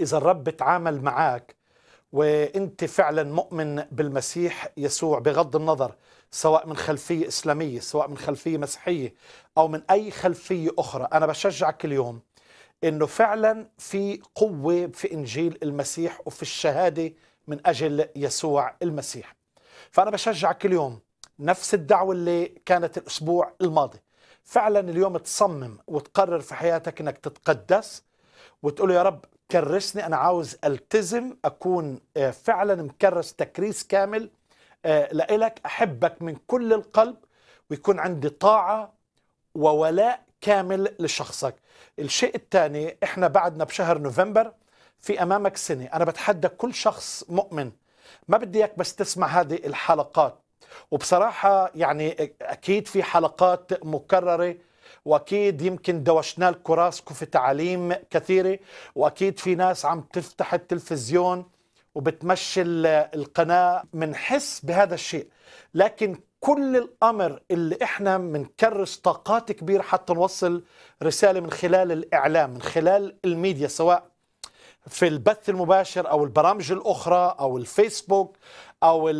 إذا الرب تعامل معك وانت فعلا مؤمن بالمسيح يسوع بغض النظر سواء من خلفيه اسلاميه سواء من خلفيه مسيحيه او من اي خلفيه اخرى انا بشجعك اليوم انه فعلا في قوه في انجيل المسيح وفي الشهاده من اجل يسوع المسيح فانا بشجعك اليوم نفس الدعوه اللي كانت الاسبوع الماضي فعلا اليوم تصمم وتقرر في حياتك انك تتقدس وتقول يا رب كرسني انا عاوز التزم اكون آه، فعلا مكرس تكريس كامل آه، لإلك احبك من كل القلب ويكون عندي طاعه وولاء كامل لشخصك الشيء الثاني احنا بعدنا بشهر نوفمبر في امامك سنه انا بتحدى كل شخص مؤمن ما بدي اياك بس تسمع هذه الحلقات وبصراحه يعني اكيد في حلقات مكرره واكيد يمكن دوشنا الكراسكو في تعاليم كثيره واكيد في ناس عم تفتح التلفزيون وبتمشي القناه بنحس بهذا الشيء لكن كل الامر اللي احنا بنكرس طاقات كبيره حتى نوصل رساله من خلال الاعلام من خلال الميديا سواء في البث المباشر او البرامج الاخرى او الفيسبوك او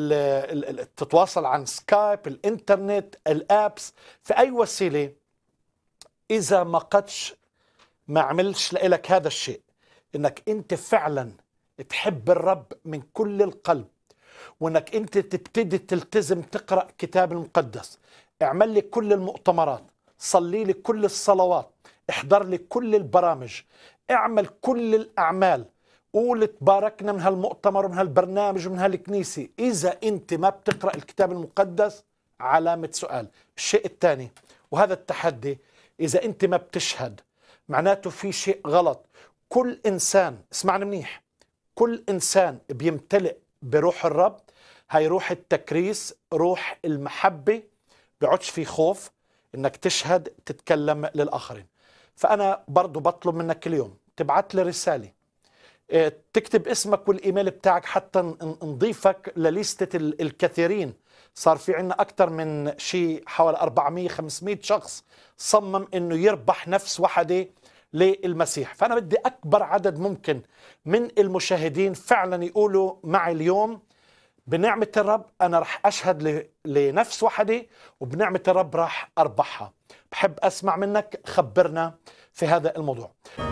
تتواصل عن سكايب الانترنت الابس في اي وسيله اذا ما قدش ما عملش لك هذا الشيء انك انت فعلا تحب الرب من كل القلب وانك انت تبتدي تلتزم تقرا كتاب المقدس اعمل لي كل المؤتمرات صلي لي كل الصلوات احضر لي كل البرامج اعمل كل الاعمال قول تباركنا من هالمؤتمر ومن هالبرنامج ومن هالكنيسة إذا أنت ما بتقرأ الكتاب المقدس علامة سؤال الشيء الثاني وهذا التحدي إذا أنت ما بتشهد معناته في شيء غلط كل إنسان اسمعني منيح كل إنسان بيمتلئ بروح الرب هي روح التكريس روح المحبة بيقعدش في خوف انك تشهد تتكلم للآخرين فأنا برضو بطلب منك اليوم تبعت لي رسالة آه، تكتب اسمك والإيميل بتاعك حتى نضيفك لليستة الكثيرين صار في عندنا أكثر من شيء حوالي 400 500 شخص صمم إنه يربح نفس وحدة للمسيح فأنا بدي أكبر عدد ممكن من المشاهدين فعلا يقولوا معي اليوم بنعمة الرب أنا رح أشهد لنفس وحدة وبنعمة الرب رح أربحها بحب أسمع منك خبرنا في هذا الموضوع